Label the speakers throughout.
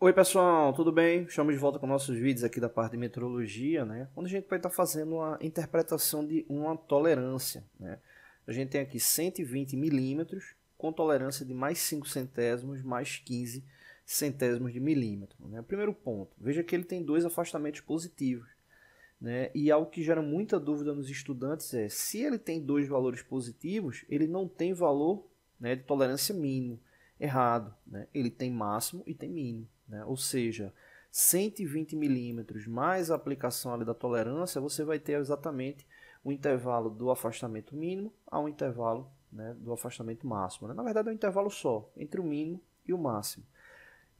Speaker 1: Oi pessoal, tudo bem? Estamos de volta com nossos vídeos aqui da parte de metrologia, né? Onde a gente vai estar fazendo uma interpretação de uma tolerância, né? A gente tem aqui 120 milímetros com tolerância de mais 5 centésimos mais 15 centésimos de milímetro, né? Primeiro ponto, veja que ele tem dois afastamentos positivos, né? E algo que gera muita dúvida nos estudantes é, se ele tem dois valores positivos, ele não tem valor né, de tolerância mínimo errado. Né? Ele tem máximo e tem mínimo. Né? Ou seja, 120 milímetros mais a aplicação ali da tolerância, você vai ter exatamente o intervalo do afastamento mínimo ao intervalo né, do afastamento máximo. Né? Na verdade, é um intervalo só, entre o mínimo e o máximo.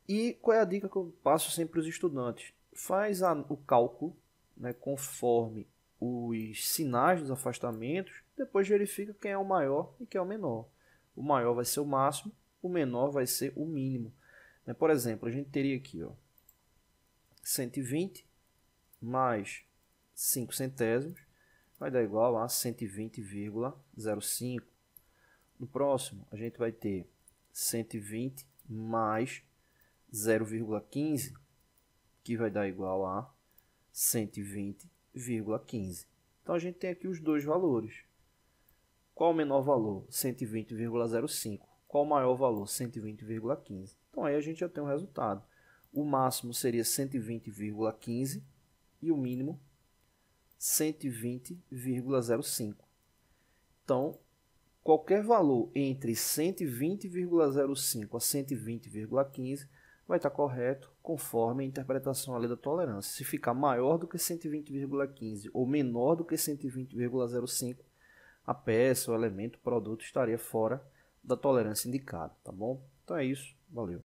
Speaker 1: E qual é a dica que eu passo sempre para os estudantes? Faz a, o cálculo né, conforme os sinais dos afastamentos, depois verifica quem é o maior e quem é o menor. O maior vai ser o máximo o menor vai ser o mínimo. Né? Por exemplo, a gente teria aqui ó, 120 mais 5 centésimos, vai dar igual a 120,05. No próximo, a gente vai ter 120 mais 0,15, que vai dar igual a 120,15. Então, a gente tem aqui os dois valores. Qual o menor valor? 120,05. Qual o maior valor? 120,15. Então aí a gente já tem um resultado. O máximo seria 120,15 e o mínimo 120,05. Então, qualquer valor entre 120,05 a 120,15 vai estar correto conforme a interpretação da lei da tolerância. Se ficar maior do que 120,15 ou menor do que 120,05, a peça, o elemento, o produto estaria fora da tolerância indicada, tá bom? Então é isso, valeu.